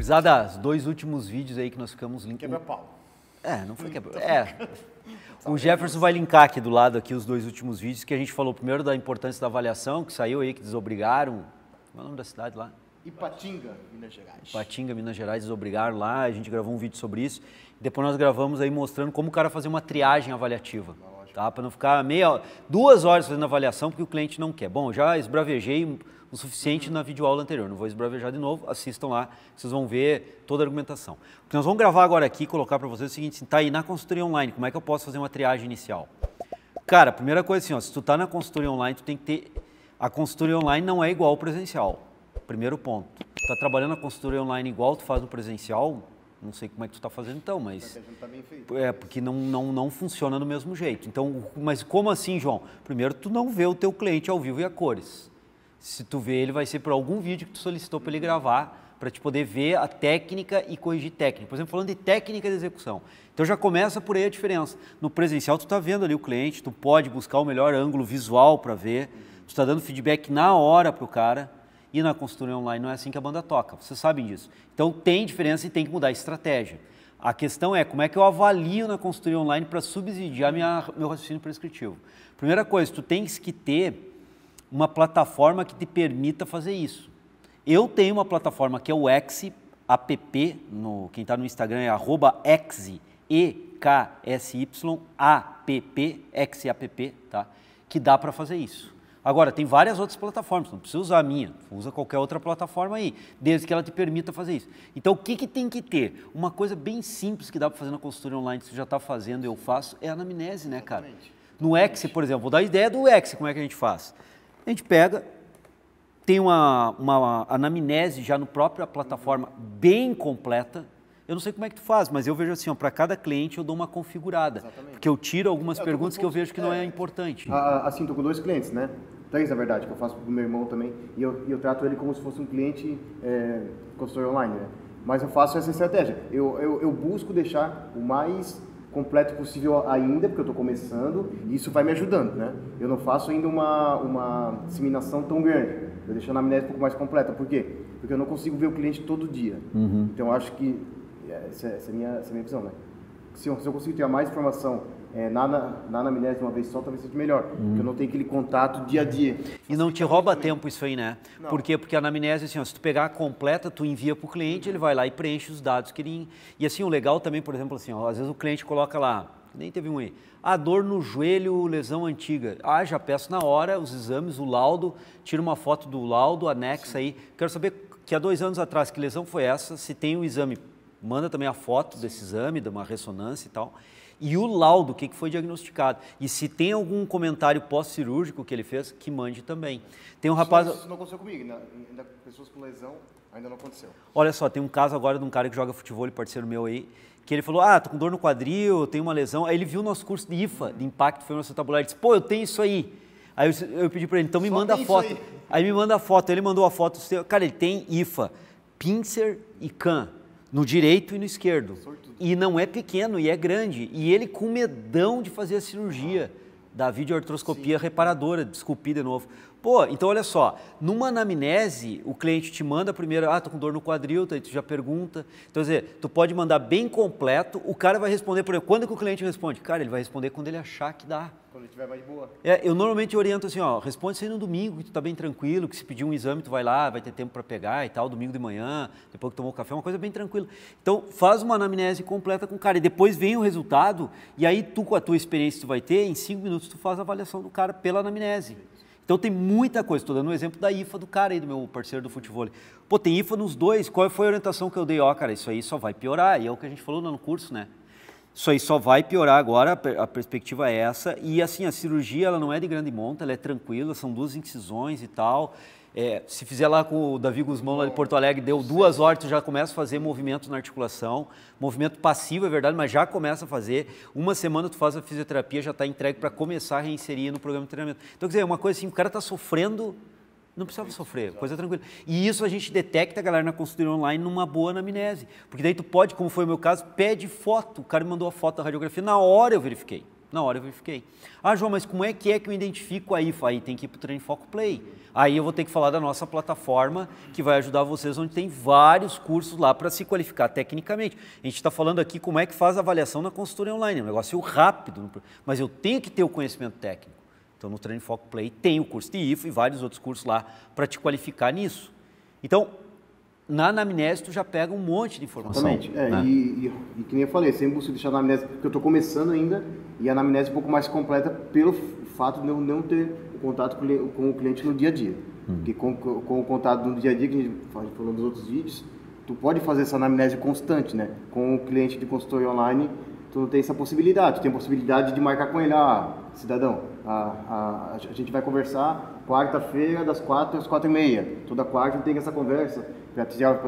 Frisada, os dois últimos vídeos aí que nós ficamos linkando. Quebra-pau. É, não foi quebra hum, tá É. O Jefferson vai linkar aqui do lado aqui os dois últimos vídeos que a gente falou primeiro da importância da avaliação, que saiu aí, que desobrigaram. Qual é o nome da cidade lá? Ipatinga, Minas Gerais. Ipatinga, Minas Gerais, desobrigaram lá, a gente gravou um vídeo sobre isso. Depois nós gravamos aí mostrando como o cara fazer uma triagem avaliativa. Tá? Para não ficar meia, duas horas fazendo avaliação porque o cliente não quer. Bom, já esbravejei o suficiente uhum. na videoaula anterior, não vou esbravejar de novo, assistam lá, vocês vão ver toda a argumentação. O que nós vamos gravar agora aqui, colocar para vocês é o seguinte, tá aí na consultoria online, como é que eu posso fazer uma triagem inicial? Cara, primeira coisa é assim, ó, se tu tá na consultoria online, tu tem que ter... A consultoria online não é igual ao presencial, primeiro ponto. Tu tá trabalhando na consultoria online igual tu faz no presencial, não sei como é que tu está fazendo então, é mas. Tá bem feito, é, porque não, não, não funciona do mesmo jeito. Então, mas como assim, João? Primeiro, tu não vê o teu cliente ao vivo e a cores. Se tu vê, ele vai ser por algum vídeo que tu solicitou para ele uhum. gravar, para te poder ver a técnica e corrigir técnica. Por exemplo, falando de técnica de execução. Então já começa por aí a diferença. No presencial, tu está vendo ali o cliente, tu pode buscar o melhor ângulo visual para ver, tu está dando feedback na hora para o cara. E na consultoria online não é assim que a banda toca, vocês sabem disso. Então tem diferença e tem que mudar a estratégia. A questão é como é que eu avalio na consultoria online para subsidiar minha, meu raciocínio prescritivo. Primeira coisa, tu tens que ter uma plataforma que te permita fazer isso. Eu tenho uma plataforma que é o X app, no, quem está no Instagram é arroba E-K-S-Y-A-P-P, tá? que dá para fazer isso. Agora, tem várias outras plataformas, não precisa usar a minha, usa qualquer outra plataforma aí, desde que ela te permita fazer isso. Então, o que, que tem que ter? Uma coisa bem simples que dá para fazer na consultoria online, se você já está fazendo, eu faço, é a anamnese, né, cara? Exatamente. No Exe, por exemplo, vou dar a ideia do Exe, como é que a gente faz. A gente pega, tem uma, uma anamnese já no própria plataforma bem completa, eu não sei como é que tu faz, mas eu vejo assim, para cada cliente eu dou uma configurada. Exatamente. Porque eu tiro algumas é, eu perguntas que eu vejo que é, não é importante. Ah, ah, assim, tô com dois clientes, né? Três, na verdade, que eu faço pro meu irmão também. E eu, eu trato ele como se fosse um cliente é, consultor online, né? Mas eu faço essa estratégia. Eu, eu, eu busco deixar o mais completo possível ainda, porque eu estou começando, e isso vai me ajudando, né? Eu não faço ainda uma, uma disseminação tão grande. Eu deixo a anamnese um pouco mais completa. Por quê? Porque eu não consigo ver o cliente todo dia. Uhum. Então, acho que essa, essa, é minha, essa é a minha visão, né? Se eu, se eu conseguir ter mais informação é, na, na anamnese de uma vez só, talvez seja melhor. Hum. Porque eu não tenho aquele contato dia a dia. E não te rouba tempo isso aí, né? Não. Por quê? Porque a anamnese, assim, ó, se tu pegar a completa, tu envia para o cliente, uhum. ele vai lá e preenche os dados que ele... E assim, o legal também, por exemplo, assim, ó, às vezes o cliente coloca lá, nem teve um aí, a ah, dor no joelho, lesão antiga. Ah, já peço na hora os exames, o laudo, tira uma foto do laudo, anexa Sim. aí. Quero saber que há dois anos atrás, que lesão foi essa, se tem o um exame manda também a foto desse exame, de uma ressonância e tal, e o laudo, o que foi diagnosticado. E se tem algum comentário pós-cirúrgico que ele fez, que mande também. Tem um rapaz. Isso não aconteceu comigo, ainda pessoas com lesão ainda não aconteceu. Olha só, tem um caso agora de um cara que joga futebol, é parceiro meu aí, que ele falou: Ah, tô com dor no quadril, tenho uma lesão. Aí ele viu o nosso curso de IFA, de impacto foi nosso tabuleiro e disse: Pô, eu tenho isso aí. Aí eu, eu pedi para ele: Então me Só manda a foto. Aí. aí. me manda a foto. Ele mandou a foto. Cara, ele tem IFA, pincer e can. No direito e no esquerdo. E não é pequeno, e é grande. E ele com medão de fazer a cirurgia ah. da videoartroscopia Sim. reparadora, desculpe de novo. Pô, então olha só, numa anamnese, o cliente te manda primeiro, ah, tô com dor no quadril, tu já pergunta. Então, quer dizer, tu pode mandar bem completo, o cara vai responder, por exemplo, quando é que o cliente responde? Cara, ele vai responder quando ele achar que dá. Quando ele tiver mais boa. É, eu normalmente oriento assim, ó, responde isso aí no domingo, que tu tá bem tranquilo, que se pedir um exame tu vai lá, vai ter tempo para pegar e tal, domingo de manhã, depois que tomou café, é uma coisa bem tranquila. Então, faz uma anamnese completa com o cara e depois vem o resultado e aí tu, com a tua experiência que tu vai ter, em cinco minutos tu faz a avaliação do cara pela anamnese. Então tem muita coisa. Estou dando um exemplo da IFA do cara aí, do meu parceiro do futebol. Pô, tem IFA nos dois. Qual foi a orientação que eu dei? Ó, oh, cara, isso aí só vai piorar. E é o que a gente falou no curso, né? Isso aí só vai piorar agora, a perspectiva é essa. E assim, a cirurgia ela não é de grande monta, ela é tranquila, são duas incisões e tal. É, se fizer lá com o Davi Guzmão lá de Porto Alegre, deu duas Sim. horas, tu já começa a fazer movimento na articulação. Movimento passivo, é verdade, mas já começa a fazer. Uma semana tu faz a fisioterapia, já está entregue para começar a reinserir no programa de treinamento. Então, quer dizer, é uma coisa assim, o cara está sofrendo, não precisava sofrer, coisa tranquila. E isso a gente detecta, galera, na consultoria online numa boa anamnese. Porque daí tu pode, como foi o meu caso, pede foto. O cara me mandou a foto da radiografia, na hora eu verifiquei. Na hora eu verifiquei. Ah, João, mas como é que é que eu identifico a IFA? Aí tem que ir para o Treino Foco Play. Aí eu vou ter que falar da nossa plataforma, que vai ajudar vocês, onde tem vários cursos lá para se qualificar tecnicamente. A gente está falando aqui como é que faz a avaliação na consultoria online. É um negócio rápido, mas eu tenho que ter o conhecimento técnico. Então, no Treino Foco Play tem o curso de IFA e vários outros cursos lá para te qualificar nisso. Então, na anamnese tu já pega um monte de informação. Exatamente. É, né? e, e, e, que nem eu falei, sempre você deixar a anamnese, porque eu estou começando ainda, e a anamnese é um pouco mais completa pelo fato de eu não ter contato com, o cliente no dia a dia. Hum. Porque com, com, o contato no dia a dia, que a gente falou nos outros vídeos, tu pode fazer essa anamnese constante, né? Com o cliente de consultoria online, tu não tem essa possibilidade. Tu tem a possibilidade de marcar com ele, ah, cidadão, a, a, a gente vai conversar quarta-feira, das quatro às quatro e meia. Toda quarta tem essa conversa, para tirar,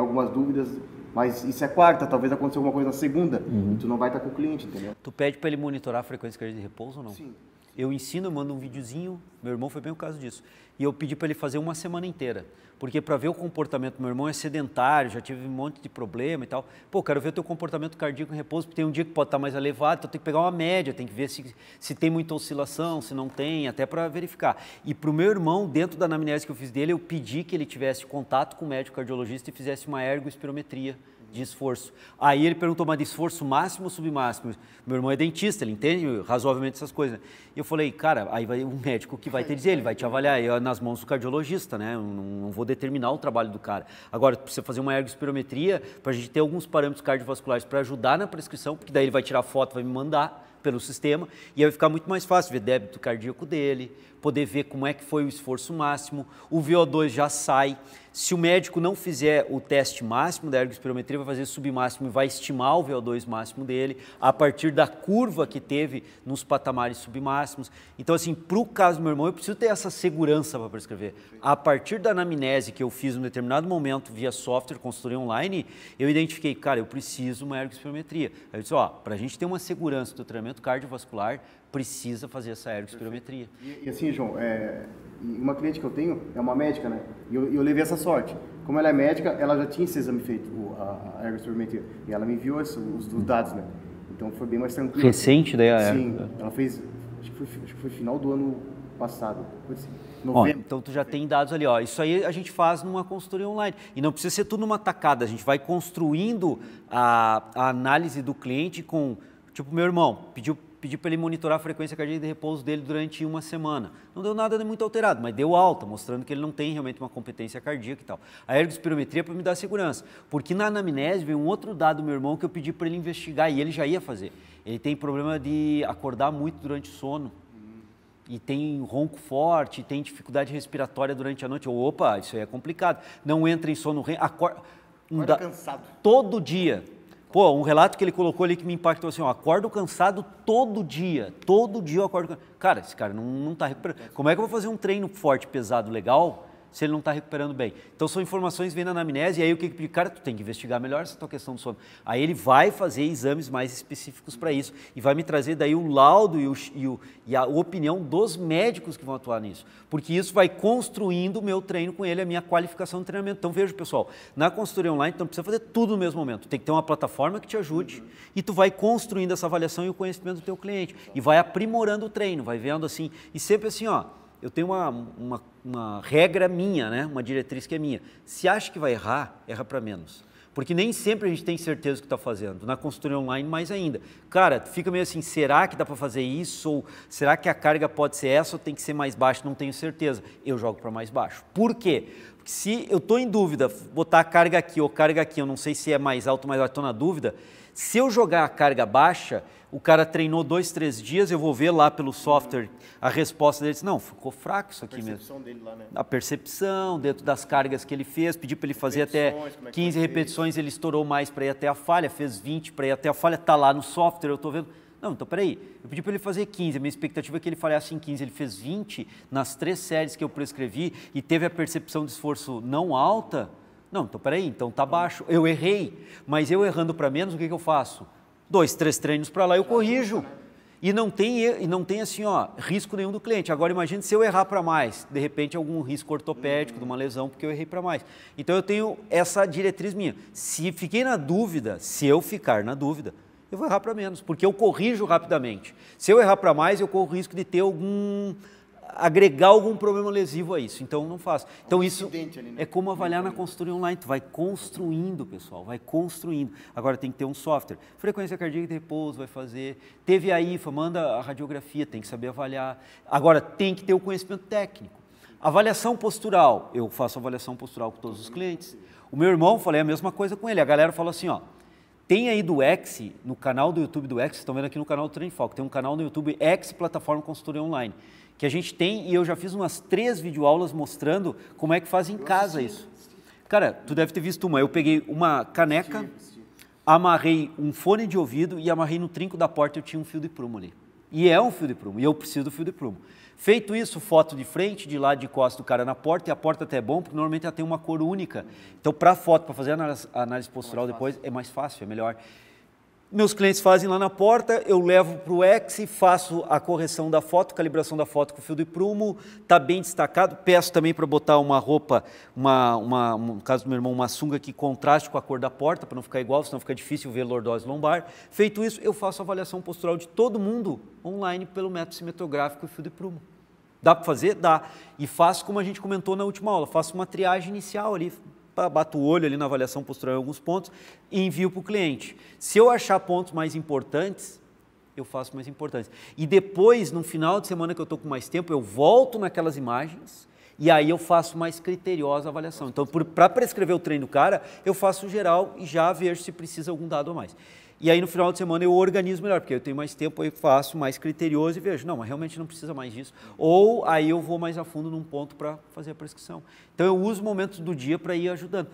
algumas dúvidas mas isso é quarta, talvez aconteça alguma coisa na segunda, uhum. tu não vai estar tá com o cliente, entendeu? Tu pede para ele monitorar a frequência de repouso ou não? Sim. Eu ensino, mando um videozinho. Meu irmão foi bem o caso disso. E eu pedi para ele fazer uma semana inteira. Porque para ver o comportamento, do meu irmão é sedentário, já tive um monte de problema e tal. Pô, quero ver o teu comportamento cardíaco em repouso, porque tem um dia que pode estar tá mais elevado, então tem que pegar uma média, tem que ver se, se tem muita oscilação, se não tem, até para verificar. E para o meu irmão, dentro da anamnese que eu fiz dele, eu pedi que ele tivesse contato com o médico cardiologista e fizesse uma ergoespirometria de esforço. Aí ele perguntou, mas de esforço máximo ou submáximo? Meu irmão é dentista, ele entende razoavelmente essas coisas. E eu falei, cara, aí vai o médico que vai te dizer, ele vai te avaliar, eu, nas mãos do cardiologista, né? Eu não, não, vou determinar o trabalho do cara. Agora, precisa fazer uma ergospirometria para a gente ter alguns parâmetros cardiovasculares para ajudar na prescrição, porque daí ele vai tirar foto, vai me mandar pelo sistema, e aí vai ficar muito mais fácil ver débito cardíaco dele, poder ver como é que foi o esforço máximo. O VO2 já sai. Se o médico não fizer o teste máximo da ergospirometria, vai fazer submáximo e vai estimar o VO2 máximo dele a partir da curva que teve nos patamares submáximos. Então, assim, para o caso do meu irmão, eu preciso ter essa segurança para prescrever. A partir da anamnese que eu fiz em um determinado momento via software, consultoria online, eu identifiquei, cara, eu preciso uma ergospirometria. Aí eu disse, ó, para a gente ter uma segurança do tratamento cardiovascular, precisa fazer essa ergospirometria. E, e assim, João, é, uma cliente que eu tenho é uma médica, né? E eu, eu, levei essa sorte. Como ela é médica, ela já tinha esse exame feito, a, a ergospirometria. E ela me enviou os, os, os, dados, né? Então foi bem mais tranquilo. Recente daí né? a é. Sim, ela fez, acho que, foi, acho que foi final do ano passado. Foi assim. Ó, então tu já tem dados ali, ó. Isso aí a gente faz numa consultoria online. E não precisa ser tudo numa tacada, a gente vai construindo a, a análise do cliente com, tipo, meu irmão, pediu pedi para ele monitorar a frequência cardíaca de repouso dele durante uma semana. Não deu nada de muito alterado, mas deu alta, mostrando que ele não tem realmente uma competência cardíaca e tal. A ergospirometria é para me dar segurança, porque na anamnese veio um outro dado do meu irmão que eu pedi para ele investigar e ele já ia fazer. Ele tem problema de acordar muito durante o sono e tem ronco forte, tem dificuldade respiratória durante a noite. Eu, opa, isso aí é complicado. Não entra em sono REM, acorda, cansado. Todo dia Pô, um relato que ele colocou ali que me impactou assim, ó, acordo cansado todo dia, todo dia eu acordo cansado. Cara, esse cara não, não tá recuperando. Como é que eu vou fazer um treino forte, pesado, legal, se ele não está recuperando bem. Então são informações vindo na anamnese, e aí o que que cara, tu tem que investigar melhor essa tua questão do sono. Aí ele vai fazer exames mais específicos para isso e vai me trazer daí o laudo e, o, e, o, e, a opinião dos médicos que vão atuar nisso, porque isso vai construindo o meu treino com ele, a minha qualificação de treinamento. Então veja pessoal, na consultoria online então não precisa fazer tudo no mesmo momento, tem que ter uma plataforma que te ajude uhum. e tu vai construindo essa avaliação e o conhecimento do teu cliente e vai aprimorando o treino, vai vendo assim e sempre assim ó eu tenho uma, uma, uma, regra minha, né? uma diretriz que é minha. Se acha que vai errar, erra para menos. Porque nem sempre a gente tem certeza do que está fazendo. Na consultoria online, mais ainda. Cara, fica meio assim, será que dá para fazer isso? Ou será que a carga pode ser essa ou tem que ser mais baixa? Não tenho certeza. Eu jogo para mais baixo. Por quê? Porque se eu estou em dúvida, botar a carga aqui ou carga aqui, eu não sei se é mais alto ou mais baixo, estou na dúvida. Se eu jogar a carga baixa, o cara treinou dois, três dias, eu vou ver lá pelo software a resposta dele. Disse, não, ficou fraco isso aqui mesmo. A percepção mesmo. dele lá, né? A percepção, dentro das cargas que ele fez, pedi para ele fazer até 15 é repetições, ele estourou mais para ir até a falha, fez 20 para ir até a falha, Está lá no software, eu estou vendo. Não, então peraí, eu pedi para ele fazer 15, a minha expectativa é que ele falhasse em 15, ele fez 20 nas três séries que eu prescrevi e teve a percepção de esforço não alta. Não, então peraí, então tá então baixo. Eu errei, mas eu errando para menos, o que, que eu faço? dois, três treinos para lá eu corrijo. E não tem, e não tem assim, ó, risco nenhum do cliente. Agora imagine se eu errar para mais, de repente algum risco ortopédico de uma lesão porque eu errei para mais. Então eu tenho essa diretriz minha. Se fiquei na dúvida, se eu ficar na dúvida, eu vou errar para menos, porque eu corrijo rapidamente. Se eu errar para mais, eu corro o risco de ter algum agregar algum problema lesivo a isso. Então não faço. Então um isso ali, né? é como avaliar na uhum. consultoria online. Tu vai construindo, pessoal, vai construindo. Agora tem que ter um software. Frequência cardíaca de repouso vai fazer. Teve a IFA, manda a radiografia, tem que saber avaliar. Agora tem que ter o conhecimento técnico. Avaliação postural, eu faço avaliação postural com todos os uhum. clientes. O meu irmão, falei a mesma coisa com ele. A galera falou assim, ó, tem aí do X, no canal do YouTube do X, estão vendo aqui no canal do Foco, tem um canal no YouTube X Plataforma Consultoria Online que a gente tem, e eu já fiz umas três videoaulas mostrando como é que faz em casa isso. Cara, tu deve ter visto uma. Eu peguei uma caneca, amarrei um fone de ouvido e amarrei no trinco da porta, eu tinha um fio de prumo ali. E é um fio de prumo, e eu preciso do fio de prumo. Feito isso, foto de frente, de lado, de costa do cara na porta, e a porta até é bom, porque normalmente ela tem uma cor única. Então, para foto, para fazer a análise, análise postural depois, é mais fácil, é melhor. Meus clientes fazem lá na porta, eu levo para o X, faço a correção da foto, calibração da foto com fio de prumo, está bem destacado. Peço também para botar uma roupa, uma, uma, no caso do meu irmão, uma sunga que contraste com a cor da porta, para não ficar igual, senão fica difícil ver lordose lombar. Feito isso, eu faço a avaliação postural de todo mundo online pelo método cinematográfico e fio de prumo. Dá para fazer? Dá. E faço como a gente comentou na última aula, faço uma triagem inicial ali, bato o olho ali na avaliação postural em alguns pontos e envio para o cliente. Se eu achar pontos mais importantes, eu faço mais importantes. E depois, no final de semana que eu estou com mais tempo, eu volto naquelas imagens e aí eu faço mais criteriosa a avaliação. Então, para prescrever o treino do cara, eu faço geral e já vejo se precisa algum dado a mais. E aí no final de semana eu organizo melhor, porque eu tenho mais tempo, eu faço mais criterioso e vejo, não, mas realmente não precisa mais disso. Ou aí eu vou mais a fundo num ponto para fazer a prescrição. Então eu uso momentos do dia para ir ajudando.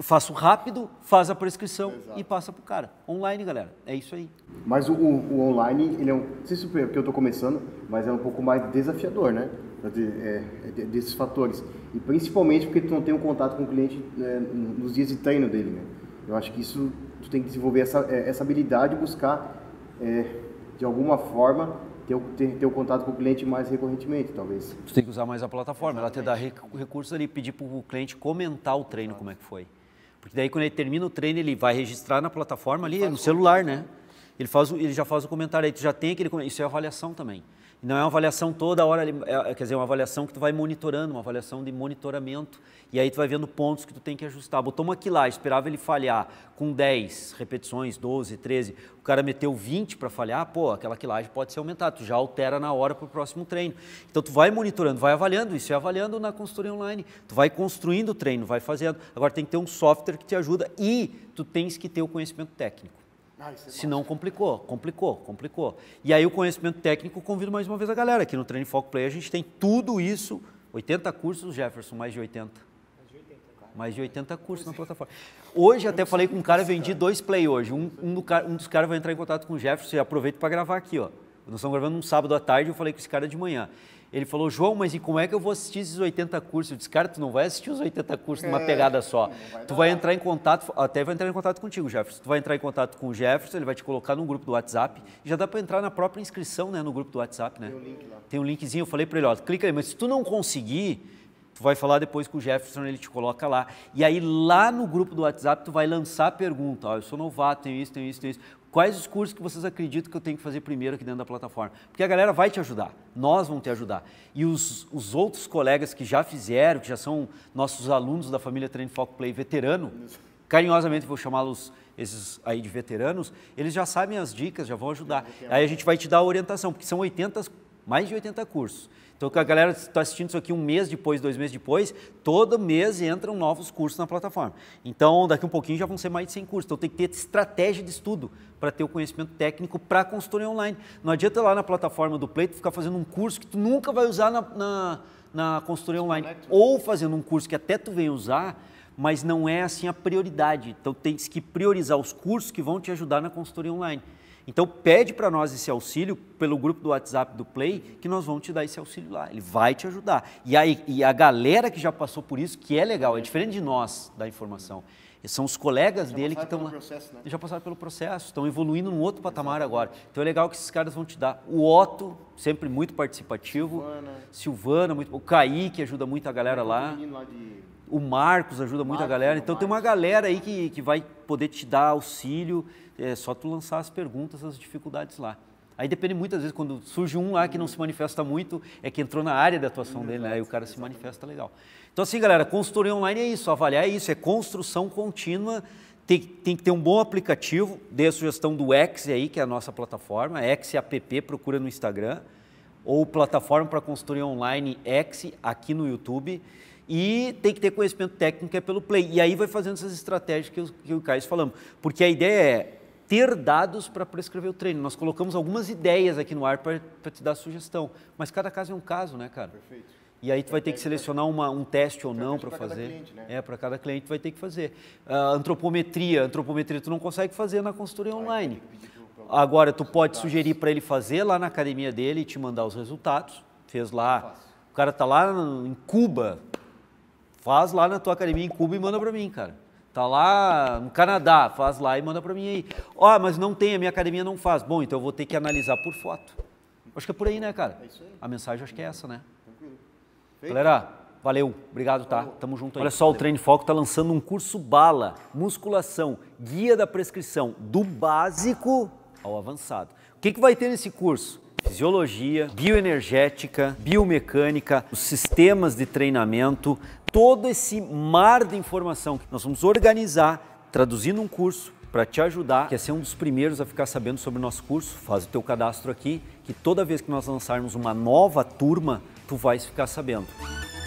faço rápido, faz a prescrição Exato. e passa pro cara. Online, galera. É isso aí. Mas o, o online, ele é um. Não sei se porque eu estou começando, mas é um pouco mais desafiador, né? É, desses fatores. E principalmente porque tu não tem um contato com o cliente né, nos dias de treino dele, né? Eu acho que isso, tu tem que desenvolver essa, é, essa habilidade, buscar, é, de alguma forma, ter, ter, ter o contato com o cliente mais recorrentemente, talvez. Tu tem que usar mais a plataforma, Exatamente. ela te dá recursos ali, pedir para o cliente comentar o treino, Exato. como é que foi. Porque daí, quando ele termina o treino, ele vai registrar na plataforma ali, no celular, né? Ele, faz, ele já faz o comentário aí, tu já tem aquele Isso é avaliação também. Não é uma avaliação toda hora, é, é, quer dizer, é uma avaliação que tu vai monitorando, uma avaliação de monitoramento, e aí tu vai vendo pontos que tu tem que ajustar. Botou uma lá, esperava ele falhar com 10 repetições, 12, 13, o cara meteu 20 para falhar, pô, aquela quilagem pode ser aumentada, tu já altera na hora para o próximo treino. Então tu vai monitorando, vai avaliando, isso é avaliando na consultoria online. Tu vai construindo o treino, vai fazendo. Agora tem que ter um software que te ajuda e tu tens que ter o conhecimento técnico. Ah, é Se não, complicou, complicou, complicou. E aí o conhecimento técnico, convido mais uma vez a galera. Aqui no Training Foco Play a gente tem tudo isso, 80 cursos, Jefferson, mais de 80. Mais de 80, cara. Mais de 80 cursos na plataforma. Hoje até falei com um cara, vendi dois play hoje. Um, um, do, um dos caras vai entrar em contato com o Jefferson e aproveito para gravar aqui, ó. Nós estamos gravando um sábado à tarde, eu falei com esse cara de manhã. Ele falou, João, mas e como é que eu vou assistir esses 80 cursos? Eu disse, cara, tu não vai assistir os 80 cursos numa é, pegada só. Vai tu vai entrar em contato, até vai entrar em contato contigo, Jefferson. Tu vai entrar em contato com o Jefferson, ele vai te colocar no grupo do WhatsApp. Já dá para entrar na própria inscrição, né, no grupo do WhatsApp, né? Tem um link lá. Tem um linkzinho, eu falei para ele, ó, clica aí. Mas se tu não conseguir, tu vai falar depois com o Jefferson, ele te coloca lá. E aí lá no grupo do WhatsApp, tu vai lançar a pergunta, ó, eu sou novato, tenho isso, tenho isso, tenho isso. Quais os cursos que vocês acreditam que eu tenho que fazer primeiro aqui dentro da plataforma? Porque a galera vai te ajudar, nós vamos te ajudar. E os, os outros colegas que já fizeram, que já são nossos alunos da família Treino Foco Play veterano, carinhosamente vou chamá-los esses aí de veteranos, eles já sabem as dicas, já vão ajudar. Aí a gente vai te dar a orientação, porque são 80 mais de 80 cursos. Então, a galera está assistindo isso aqui um mês depois, dois meses depois, todo mês entram novos cursos na plataforma. Então, daqui um pouquinho já vão ser mais de 100 cursos. Então, tem que ter estratégia de estudo para ter o conhecimento técnico para a consultoria online. Não adianta lá na plataforma do Pleito ficar fazendo um curso que tu nunca vai usar na, na, na consultoria online. Né? Ou fazendo um curso que até tu vem usar, mas não é assim a prioridade. Então, tem que priorizar os cursos que vão te ajudar na consultoria online. Então pede para nós esse auxílio pelo grupo do WhatsApp do Play, que nós vamos te dar esse auxílio lá. Ele vai te ajudar. E a, e a galera que já passou por isso, que é legal, é diferente de nós da informação. São os colegas já dele que estão lá. Processo, né? Já passaram pelo processo, estão evoluindo num outro patamar Exato. agora. Então é legal que esses caras vão te dar. O Otto, sempre muito participativo. Silvana. Silvana muito... O Kaique, que ajuda muito a galera lá. lá de o Marcos ajuda muito Marcos, a galera. Então tem uma galera aí que, que vai poder te dar auxílio. É só tu lançar as perguntas, as dificuldades lá. Aí depende muitas vezes, quando surge um lá que não se hum. manifesta muito, é que entrou na área da atuação dele, né? Aí o cara se manifesta legal. Então, assim, galera, consultoria online é isso, avaliar é isso, é construção contínua. Tem, tem que ter um bom aplicativo. Dei a sugestão do X aí, que é a nossa plataforma, XApp, é procura no Instagram, ou plataforma para consultoria online X aqui no YouTube e tem que ter conhecimento técnico é pelo play. E aí vai fazendo essas estratégias que que o Caio falamos. Porque a ideia é ter dados para prescrever o treino. Nós colocamos algumas ideias aqui no ar para te dar sugestão. Mas cada caso é um caso, né, cara? Perfeito. E aí tu vai ter que selecionar uma, um teste ou não para fazer. Cliente, né? É, para cada cliente vai ter que fazer. Uh, antropometria, antropometria tu não consegue fazer na consultoria online. Agora tu pode sugerir para ele fazer lá na academia dele e te mandar os resultados. Fez lá. O cara tá lá em Cuba, Faz lá na tua academia em Cuba e manda para mim, cara. Tá lá no Canadá, faz lá e manda para mim aí. Ó, oh, mas não tem, a minha academia não faz. Bom, então eu vou ter que analisar por foto. Acho que é por aí, né, cara? É isso aí. A mensagem acho que é essa, né? Tranquilo. Galera, valeu. Obrigado, tá? Tamo junto aí. Olha só, valeu. o Treino Foco tá lançando um curso bala, musculação, guia da prescrição, do básico ao avançado. O que, que vai ter nesse curso? Fisiologia, bioenergética, biomecânica, os sistemas de treinamento, todo esse mar de informação que nós vamos organizar, traduzindo um curso para te ajudar. que é ser um dos primeiros a ficar sabendo sobre o nosso curso? Faz o teu cadastro aqui, que toda vez que nós lançarmos uma nova turma, tu vais ficar sabendo.